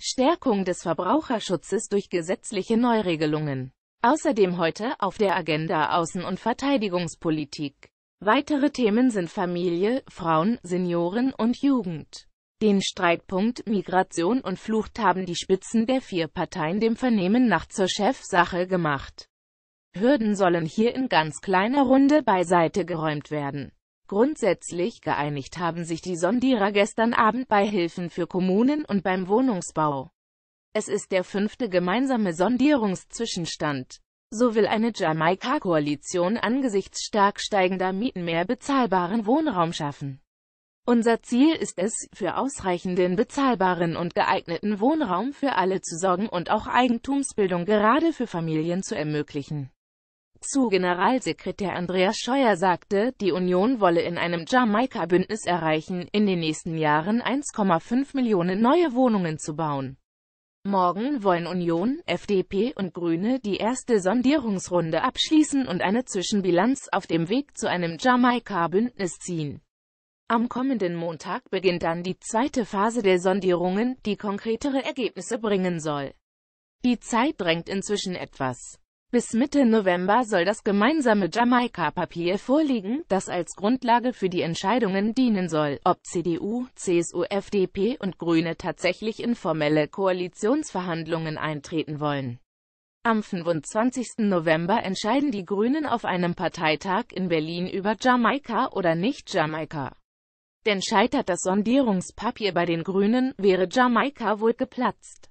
Stärkung des Verbraucherschutzes durch gesetzliche Neuregelungen. Außerdem heute auf der Agenda Außen- und Verteidigungspolitik. Weitere Themen sind Familie, Frauen, Senioren und Jugend. Den Streitpunkt Migration und Flucht haben die Spitzen der vier Parteien dem Vernehmen nach zur Chefsache gemacht. Hürden sollen hier in ganz kleiner Runde beiseite geräumt werden. Grundsätzlich geeinigt haben sich die Sondierer gestern Abend bei Hilfen für Kommunen und beim Wohnungsbau. Es ist der fünfte gemeinsame Sondierungszwischenstand. So will eine Jamaika-Koalition angesichts stark steigender Mieten mehr bezahlbaren Wohnraum schaffen. Unser Ziel ist es, für ausreichenden bezahlbaren und geeigneten Wohnraum für alle zu sorgen und auch Eigentumsbildung gerade für Familien zu ermöglichen. Zu Generalsekretär Andreas Scheuer sagte, die Union wolle in einem Jamaika-Bündnis erreichen, in den nächsten Jahren 1,5 Millionen neue Wohnungen zu bauen. Morgen wollen Union, FDP und Grüne die erste Sondierungsrunde abschließen und eine Zwischenbilanz auf dem Weg zu einem Jamaika-Bündnis ziehen. Am kommenden Montag beginnt dann die zweite Phase der Sondierungen, die konkretere Ergebnisse bringen soll. Die Zeit drängt inzwischen etwas. Bis Mitte November soll das gemeinsame Jamaika-Papier vorliegen, das als Grundlage für die Entscheidungen dienen soll, ob CDU, CSU, FDP und Grüne tatsächlich in formelle Koalitionsverhandlungen eintreten wollen. Am 25. November entscheiden die Grünen auf einem Parteitag in Berlin über Jamaika oder nicht Jamaika. Denn scheitert das Sondierungspapier bei den Grünen, wäre Jamaika wohl geplatzt.